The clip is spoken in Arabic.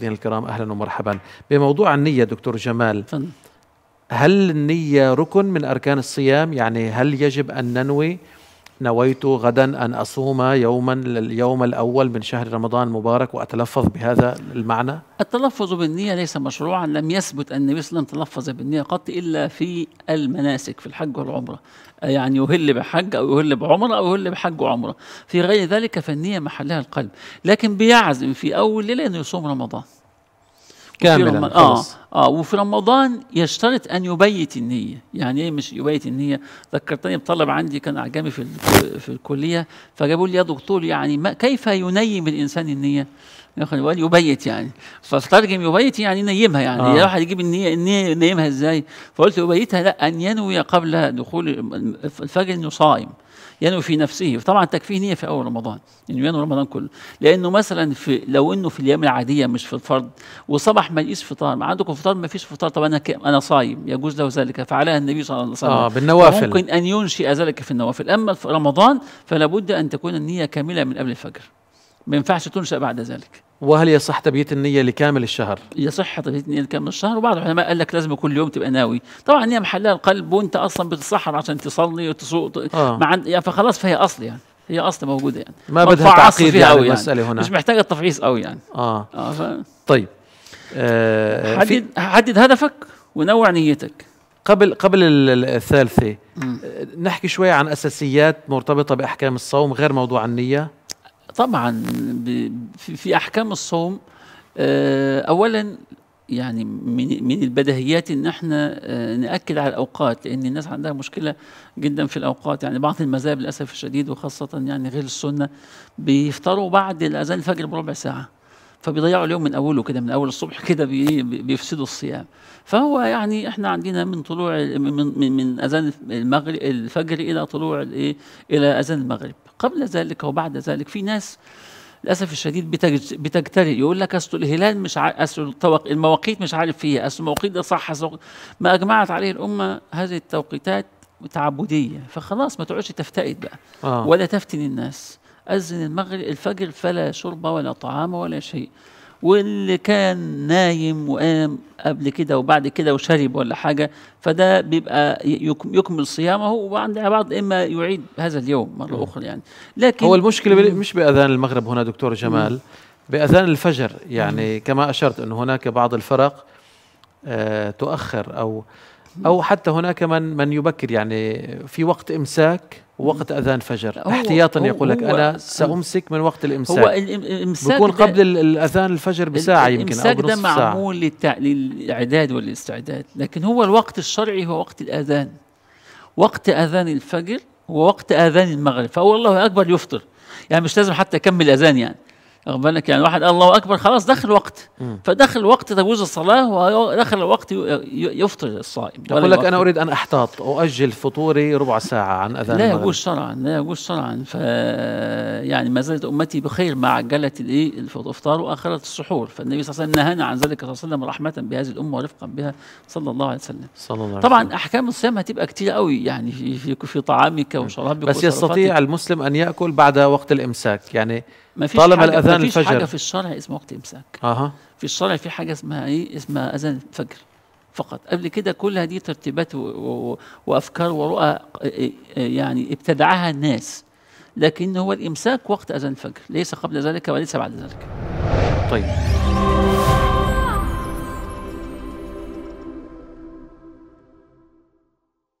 مشاهدينا الكرام اهلا ومرحبا بموضوع النيه دكتور جمال فن. هل النيه ركن من اركان الصيام يعني هل يجب ان ننوي نويت غدا أن أصوم يوما اليوم الأول من شهر رمضان المبارك وأتلفظ بهذا المعنى التلفظ بالنية ليس مشروعا لم يثبت أن النبي صلى الله عليه وسلم تلفظ بالنية قط إلا في المناسك في الحج والعمرة يعني يهل بحج أو يهل بعمرة أو يهل بحج وعمرة في غير ذلك فالنية محلها القلب لكن بيعزم في أول ليلة أنه يصوم رمضان كاملا رم... يعني، اه اه وفي رمضان يشترط ان يبيت النيه يعني ايه مش يبيت النيه ذكرتني بطلب عندي كان اعجمي في في الكليه فجابوا لي يا دكتور يعني ما كيف ينيم الانسان النيه يقول يبيت يعني فترجم يبيت يعني نيمها يعني آه. الواحد يجيب النية النية نيمها ازاي فقلت يبيتها لا ان ينوي قبل دخول الفجر انه صائم ينوي في نفسه طبعا تكفيه نية في أول رمضان إنه ينوي رمضان كله لأنه مثلا في لو إنه في الأيام العادية مش في الفرض وصبح ما يقيس فطار ما عندكم فطار ما فيش فطار طب أنا أنا صايم يجوز له ذلك فعلها النبي صلى الله عليه وسلم آه بالنوافل ممكن أن ينشئ ذلك في النوافل أما في رمضان فلا بد أن تكون النية كاملة من قبل الفجر ما ينفعش تنشأ بعد ذلك وهل يصح تبييت النية لكامل الشهر؟ يصح تبييت النية لكامل الشهر وبعض العلماء قال لك لازم كل يوم تبقى ناوي، طبعا هي محلها القلب وانت اصلا بتتسحر عشان تصلي وتسوق آه. مع يعني فخلاص فهي اصل يعني هي اصل موجوده يعني ما بدها تعقيد يعني, يعني المسألة هنا مش محتاجة تفعيص قوي يعني اه, آه ف... طيب آه حدد حدد هدفك ونوع نيتك قبل قبل الثالثه نحكي شوي عن اساسيات مرتبطه باحكام الصوم غير موضوع النيه طبعا في احكام الصوم آه، اولا يعني من من البديهيات ان احنا آه، ناكد على الاوقات لان الناس عندها مشكله جدا في الاوقات يعني بعض المذاهب للاسف الشديد وخاصه يعني غير السنه بيفطروا بعد الاذان الفجر بربع ساعه فبيضيعوا اليوم من اوله كده من اول الصبح كده إيه، بيفسدوا الصيام فهو يعني احنا عندنا من طلوع من من, من اذان المغرب الفجر الى طلوع الايه الى اذان المغرب قبل ذلك وبعد ذلك في ناس للاسف الشديد بتجترئ يقول لك اصل الهلال مش اصل المواقيت مش عارف فيها اصل المواقيت ده صح ما اجمعت عليه الامه هذه التوقيتات تعبديه فخلاص ما تقعدش تفتئد بقى آه. ولا تفتن الناس أذن المغرب الفجر فلا شرب ولا طعام ولا شيء واللي كان نايم وقام قبل كده وبعد كده وشرب ولا حاجة فده بيبقى يكمل صيامه وعند بعض إما يعيد هذا اليوم مرة م. أخرى يعني لكن هو المشكلة مش بأذان المغرب هنا دكتور جمال م. بأذان الفجر يعني م. كما أشرت أن هناك بعض الفرق آه تؤخر أو او حتى هناك من من يبكر يعني في وقت امساك ووقت اذان فجر احتياطا يقول لك انا سامسك من وقت الامساك هو الامساك بكون قبل الاذان الفجر بساعه يمكن او بنص ساعه الامساك ده معمول للاعداد والاستعداد لكن هو الوقت الشرعي هو وقت الاذان وقت اذان الفجر ووقت اذان المغرب فهو الله اكبر يفطر يعني مش لازم حتى اكمل اذان يعني واخد بالك يعني واحد قال الله اكبر خلاص دخل وقت فدخل الوقت تجوز الصلاه ودخل الوقت يفطر الصائم يقول لك انا اريد ان احتاط اؤجل فطوري ربع ساعه عن اذان لا يجوز شرعا لا يجوز شرعا ف يعني ما زالت امتي بخير مع عجلت الايه الافطار واخرت السحور فالنبي صلى الله عليه وسلم نهانا عن ذلك صلى الله عليه وسلم رحمه بهذه الامه ورفقا بها صلى الله عليه وسلم صلى الله عليه وسلم. طبعا احكام الصيام هتبقى كتير قوي يعني في في, في طعامك وشرابك بس يستطيع المسلم ان ياكل بعد وقت الامساك يعني ما فيش طالما حاجة الاذان ما فيش الفجر حاجه في الشرع اسمها وقت امساك اها في الشرع في حاجه اسمها ايه اسمها اذان الفجر فقط قبل كده كل هذه ترتيبات وافكار ورؤى إيه، إيه، يعني ابتدعها الناس لكن هو الامساك وقت اذان الفجر ليس قبل ذلك وليس بعد ذلك طيب